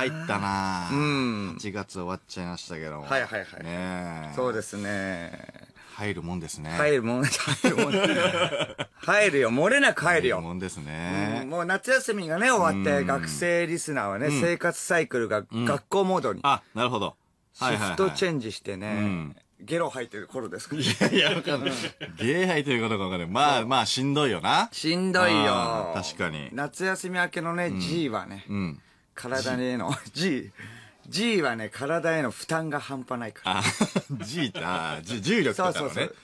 入ったなうん。8月終わっちゃいましたけども。はいはいはい。ねそうですね。入るもんですね。入るもん、入るもん、ね、入るよ、漏れなく入るよ。入るもんですね、うん、もう夏休みがね、終わって、学生リスナーはね、うん、生活サイクルが学校モードに。うん、あ、なるほど。シフトチェンジしてね。はいはいはいゲロ吐いてる頃ですか、ね、いやいや、わかんない。ゲー吐いてることかわかんない。まあまあ、しんどいよな。しんどいよ。確かに。夏休み明けのね、G はね。うん体への G G はね体への負担が半端ないからあ G ってあ重力とかねそうそうそう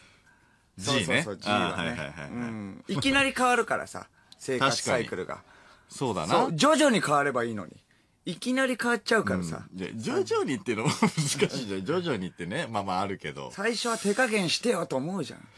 G ねそうそう G はーはいねはいはいうんいきなり変わるからさ 生活サイクルがそうだなう徐々に変わればいいのにいきなり変わっちゃうからさ、じゃ徐々にっていうのも 難しいじゃん徐々にってねまあまああるけど最初は手加減してよと思うじゃん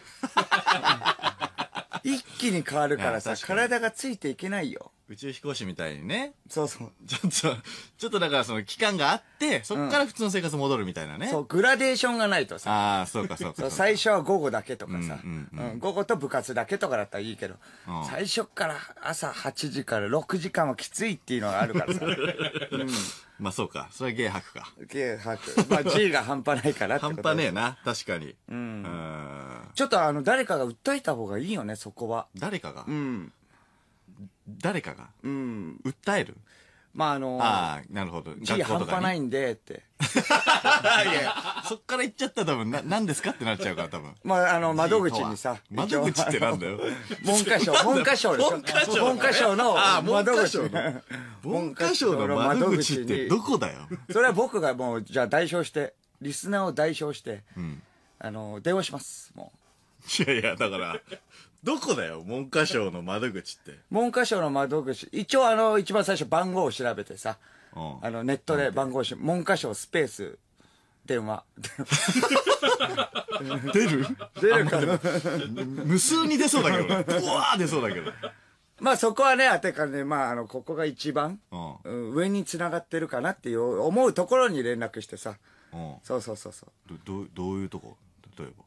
一気に変わるからさか体がついていけないよ宇宙飛行士みたいにね、そうそう。ちょっと、ちょっとだからその期間があって、そっから普通の生活戻るみたいなね。そう、グラデーションがないとさ。ああ、そうかそうかそそう最初は午後だけとかさ、ううんん午後と部活だけとかだったらいいけど、うん最初から朝8時から6時間はきついっていうのがあるからさ、まあそうか。それはゲイ吐か。ゲー吐まあ G が半端ないからってこ半と端ねえな。確かに。うん。ちょっとあの、誰かが訴えた方がいいよね、そこは。誰かが。うん。誰かが訴える、まああのああなるほど地位半端ないんでって いやそっから行っちゃったら多分な何ですかってなっちゃうから多分まああの窓口にさ窓口ってなんだよ文科省 文科省でしょ文科省文科省の窓口文科省の窓口ってどこだよそれは僕がもうじゃあ代表してリスナーを代表して、うん、あの電話しますもいやいや、だから、どこだよ、文科省の窓口って。文科省の窓口、一応あの、一番最初番号を調べてさ、うんあの、ネットで番号をし、文科省スペース、電話。出る出るかな無数に出そうだけどね。ブワー出そうだけど。まあそこはね、あてかね、まああの、ここが一番、うん上に繋がってるかなっていう思うところに連絡してさ、うんそうそうそうそう。ど、どうどういうとこ例えば。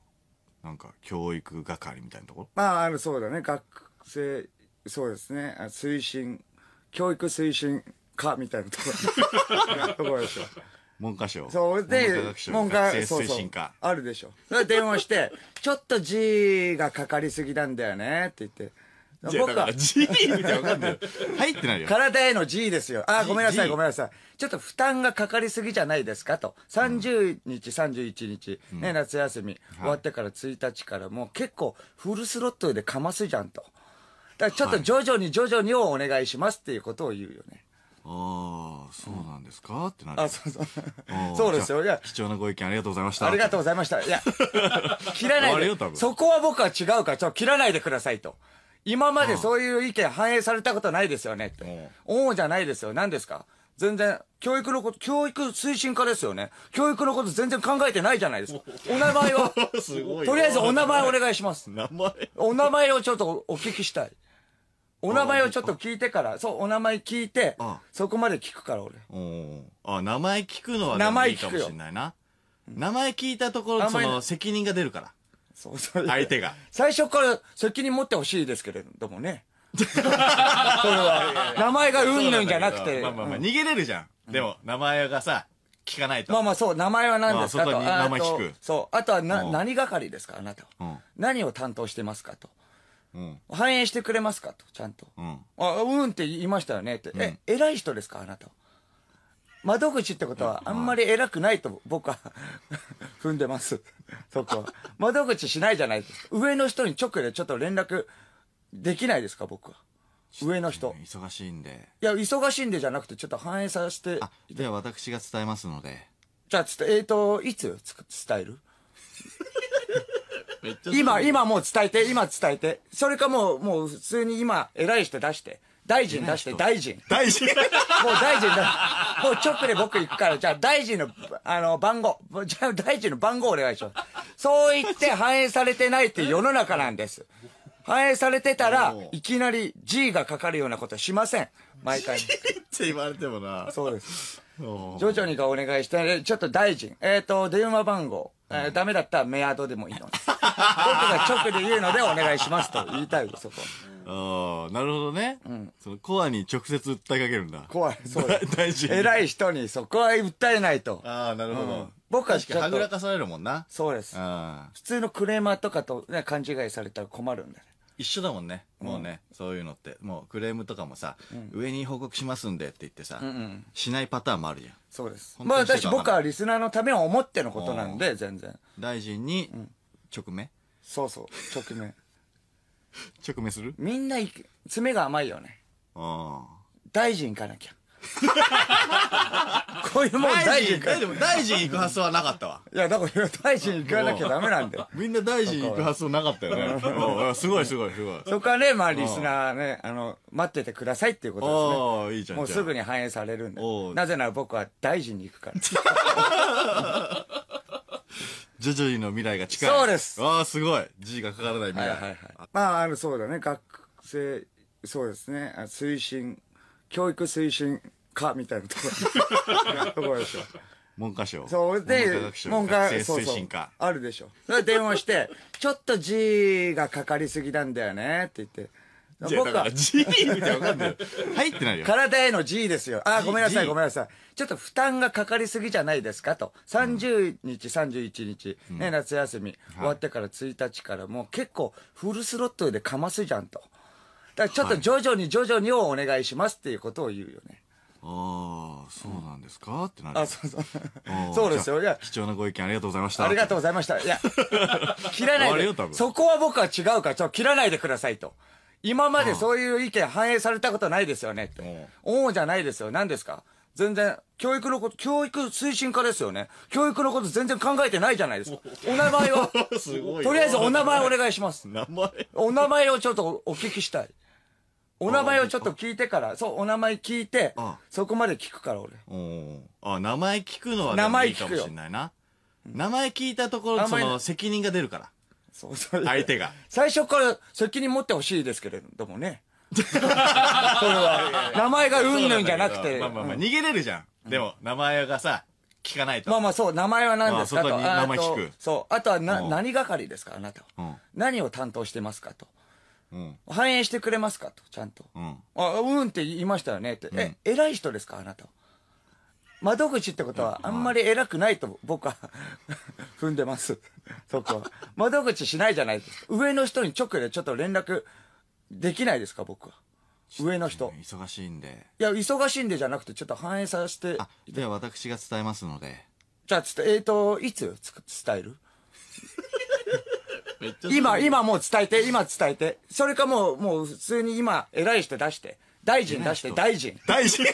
なんか教育係みたいなところまあそうだね学生そうですね推進教育推進課みたいなところ こでしょ文科省そうで文科省推進課あるでしょそれ電話してちょっと字がかかりすぎなんだよねって言って僕は G みたいなわかんない入ってないよ体への G ですよ。あごめんなさい、ごめんなさい。ちょっと負担がかかりすぎじゃないですかと。30日、31日、ね、夏休み、終わってから1日からもう結構フルスロットでかますじゃんと。だからちょっと徐々に徐々にをお願いしますっていうことを言うよね。ああそうなんですかってなるあ、そうそう そうですよ。いじゃや、貴重なご意見ありがとうございましたありがとうございました。いや、切らないで。そこは僕は違うから、ちょっと切らないでくださいと。今までそういう意見反映されたことないですよねって。思うじゃないですよ。何ですか全然、教育のこと、教育推進課ですよね。教育のこと全然考えてないじゃないですか。お名前は とりあえずお名前お願いします。名前お名前をちょっとお聞きしたい。お名前をちょっと聞いてから、そう、お名前聞いて、そこまで聞くから俺。あ、名前聞くのは、ね、名前聞くな。名前聞いたところ、その責任が出るから。そうそう。相手が。最初から責任持ってほしいですけれどもね。それは。名前がうんぬんじゃなくて。まあまあまあ、逃げれるじゃん。でも、名前がさ、聞かないと。まあまあそう、名前は何ですかと。名前聞く。そう。あとは、な、何係ですかあなたは。何を担当してますかと。反映してくれますかと、ちゃんと。あ、うんって言いましたよねって。え、偉い人ですかあなたは。窓口ってことはあんまり偉くないと僕は踏んでます。そこは。窓口しないじゃないですか。上の人に直でちょっと連絡できないですか、僕は。上の人。忙しいんで。いや、忙しいんでじゃなくて、ちょっと反映させて。あ、では私が伝えますので。じゃあ、えっ、ー、と、いつ伝える 今、今もう伝えて、今伝えて。それかもう、もう普通に今、偉い人出して。大臣出して、大臣。大臣 もう大臣出して。もう直で僕行くから、じゃあ大臣の、あの、番号、じゃあ大臣の番号お願いします。そう言って反映されてないって世の中なんです。反映されてたら、いきなり G がかかるようなことしません。毎回。って言われてもな。そうです。徐々にがお願いして、ちょっと大臣、えっ、ー、と、電話番号、えー、ダメだったらメアドでもいいの僕が直で言うのでお願いしますと言いたいよ、そこ。ああ、なるほどね。うん。そのコアに直接訴えかけるんだ。怖い。そう 大事。偉い。人にそこは訴えないと。ああ、なるほうどん。僕はしかはぐらかされるもんな。そうです。普通のクレーマーとかと、ね、勘違いされたら困るんだよね。一緒だもんね。もうね、そういうのって。もうクレームとかもさ、上に報告しますんでって言ってさ、うんうんしないパターンもあるじゃん。そうです。まあ私僕はリスナーのためを思ってのことなんで、全然。大臣に、直面、そうそう、直面。直面するみんないく、爪が甘いよね。ああ。大臣行かなきゃ。こういうもん大臣行かなき大臣行く発想はなかったわ。いや、だから大臣行かなきゃダメなんだよ。みんな大臣行く発想なかったよね。すごいすごいすごい。そこはね、まあリスナーね、あの、待っててくださいっていうことですね。いいじゃん。もうすぐに反映されるんで。なぜなら僕は大臣に行くから。徐々にの未来が近い。そうですああ、すごい。字がかからない未来。はいはいはい。まあ、あの、そうだね。学生、そうですね。推進、教育推進課みたいなところ。ところでしょ。文科省。そうで、文科推進課。あるでしょ。それ電話して、ちょっと字がかかりすぎなんだよねって言って。僕は。だからてわかんない入ってないよ。体への G ですよ。あ、ごめんなさい、ごめんなさい。ちょっと負担がかかりすぎじゃないですかと。30日、31日、ね、夏休み、終わってから1日からもう結構フルスロットでかますじゃんと。だからちょっと徐々に徐々にをお願いしますっていうことを言うよね。ああ、そうなんですか、ってなる。あ、そうそう。そうですよ。いや。貴重なご意見ありがとうございました。ありがとうございました。いや、切らないで。そこは僕は違うから、ちょっと切らないでくださいと。今までそういう意見反映されたことないですよねって。おうじゃないですよ。何ですか全然、教育のこと、教育推進課ですよね。教育のこと全然考えてないじゃないですか。お名前を。とりあえずお名前お願いします。名前お名前をちょっとお聞きしたい。お名前をちょっと聞いてから、そう、お名前聞いて、そこまで聞くから俺。あ、名前聞くのは、も名前聞くな。名前聞いたところ、その責任が出るから。そうそう相手が。最初から責任持ってほしいですけれどもね。そ れは、名前がうんぬんじゃなくて。まあまあまあ、逃げれるじゃん。でも、名前がさ、聞かないと。まあまあそう、名前は何ですかと。名前聞く。そう。あとは、な、何係ですかあなたは。何を担当してますかと。反映してくれますかと、ちゃんと。あ、うんって言いましたよねって。え、偉い人ですかあなた窓口ってことは、あんまり偉くないと僕は 踏んでます。そこ窓口しないじゃないですか。上の人に直でちょっと連絡できないですか、僕は。上の人。忙しいんで。いや、忙しいんでじゃなくて、ちょっと反映させて。あ、では私が伝えますので。じゃあ、えっ、ー、と、いつ伝える 今、今もう伝えて、今伝えて。それかもう、もう普通に今、偉い人出して。大臣出して、大臣。大臣 もう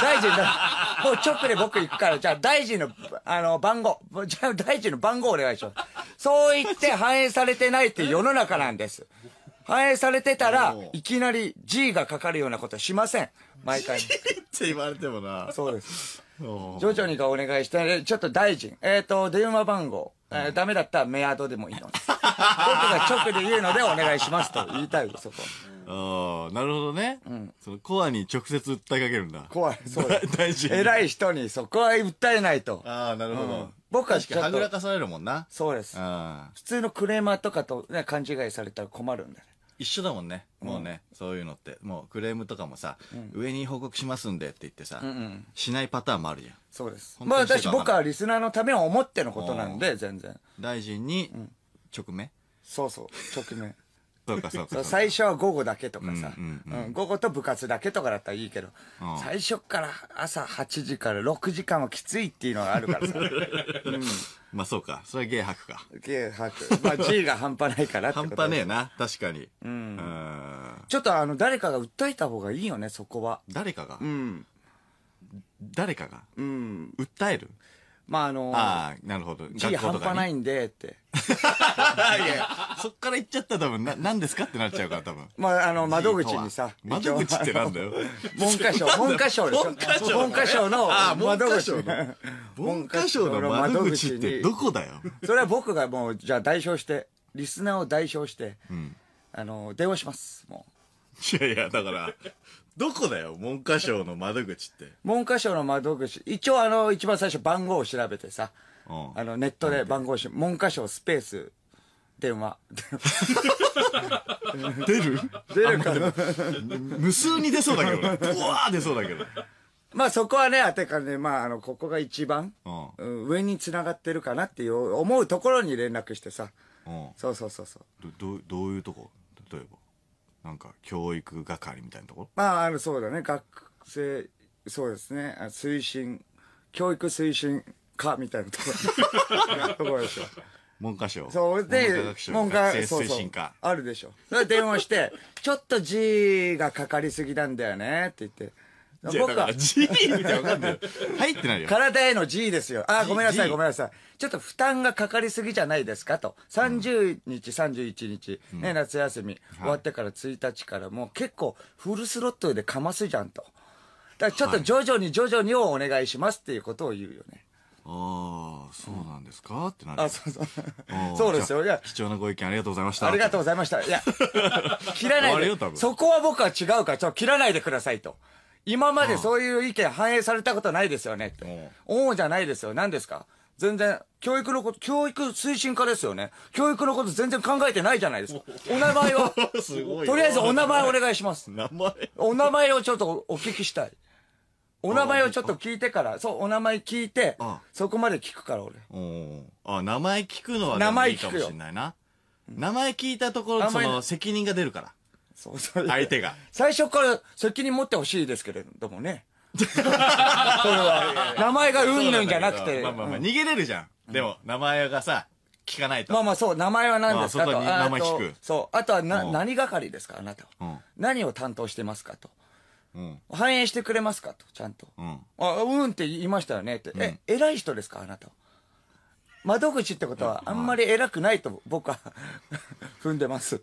大臣だ。もう直で僕行くから、じゃあ大臣の、あの、番号。じゃあ大臣の番号お願いします。そう言って反映されてないって世の中なんです。反映されてたら、いきなり G がかかるようなことしません。毎回。G って言われてもな。そうです。徐々にがお願いして、ちょっと大臣、えっ、ー、と、電話番号、えー、ダメだったらメアドでもいいの 僕が直で言うのでお願いしますと言いたいそこ。ああ、なるほどね。うん。そのコアに直接訴えかけるんだ。コア、そう 大臣。偉い人にそこは訴えないと。ああ、なるほど。うん、僕はしかはぐらかされるもんな。そうです。普通のクレーマーとかと、ね、勘違いされたら困るんだね。一緒だもんねもうね、そういうのってもうクレームとかもさ、上に報告しますんでって言ってさ、うんうんしないパターンもあるじゃんそうですまあ私僕はリスナーのためを思ってのことなんで全然大臣に直面、そうそう直面そうかそうか。最初は午後だけとかさ、うんうんうんうん、午後と部活だけとかだったらいいけど、うん最初から朝8時から6時間はきついっていうのがあるからさ。まあそうか。それはゲイか。ゲ博。まあ G が半端ないからってこ半端ねえな。確かに。うん。ちょっとあの、誰かが訴えた方がいいよね、そこは。誰かが、うん。誰かが、うん。訴えるまああのああ、なるほど。地半端ないんでっていや いや、そっから行っちゃったら多分、な、何ですかってなっちゃうから多分。まあ、あの、窓口にさ。窓口ってなんだよ。文科省、文科省でしょ。文科省、ね。文科省の窓口。文科省の窓口ってどこだよ。それは僕がもう、じゃあ代表して、リスナーを代表して、うん、あの、電話します。もう。いやいや、だから、どこだよ、文科省の窓口って。文科省の窓口、一応あの、一番最初番号を調べてさ、うんあの、ネットで番号をし、文科省スペース、電話。出る出るかな無数に出そうだけどうわー出そうだけど。まあそこはね、あてかね、まああの、ここが一番、うん上に繋がってるかなっていう思うところに連絡してさ、うんそうそうそうそう。ど、どう、どういうとこ例えば。なんか教育係みたいなところまあ、あそうだね。学生、そうですね。あ推進、教育推進課みたいなところ。ところでしょ。文科省。そうで、文科省推進課。あるでしょ。それ電話して、ちょっと字がかかりすぎなんだよねって言って。僕は G みたいなかんない入ってないよ。体への G ですよ。あ、ごめんなさい、ごめんなさい。ちょっと負担がかかりすぎじゃないですかと。30日、31日、ね、夏休み、終わってから1日からもう結構フルスロットでかますじゃんと。だからちょっと徐々に徐々にをお願いしますっていうことを言うよね。ああ、そうなんですか、ってなる。あ、そうそう。そうですよ。いや。貴重なご意見ありがとうございました。ありがとうございました。いや、切らないで。そこは僕は違うから、ちょっと切らないでくださいと。今までそういう意見反映されたことないですよねって。おうじゃないですよ。何ですか全然、教育のこと、教育推進課ですよね。教育のこと全然考えてないじゃないですか。お名前を とりあえずお名前お願いします。名前お名前をちょっとお聞きしたい。お名前をちょっと聞いてから、そう、お名前聞いて、そこまで聞くから、俺。あ、名前聞くのは、も名前聞くな。名前聞いたところ、その、責任が出るから。そうそう相手が。最初から責任持ってほしいですけれどもね。それは、名前がうんぬんじゃなくて。まあまあまあ、逃げれるじゃん。でも、名前がさ、聞かないと。まあまあそう、名前は何ですかと。名前聞く。そう。あとはな、何係ですかあなたは。何を担当してますかと。反映してくれますかと、ちゃんと。あ、うんって言いましたよねって。え、偉い人ですかあなたは。窓口ってことは、あんまり偉くないと僕は 踏んでます。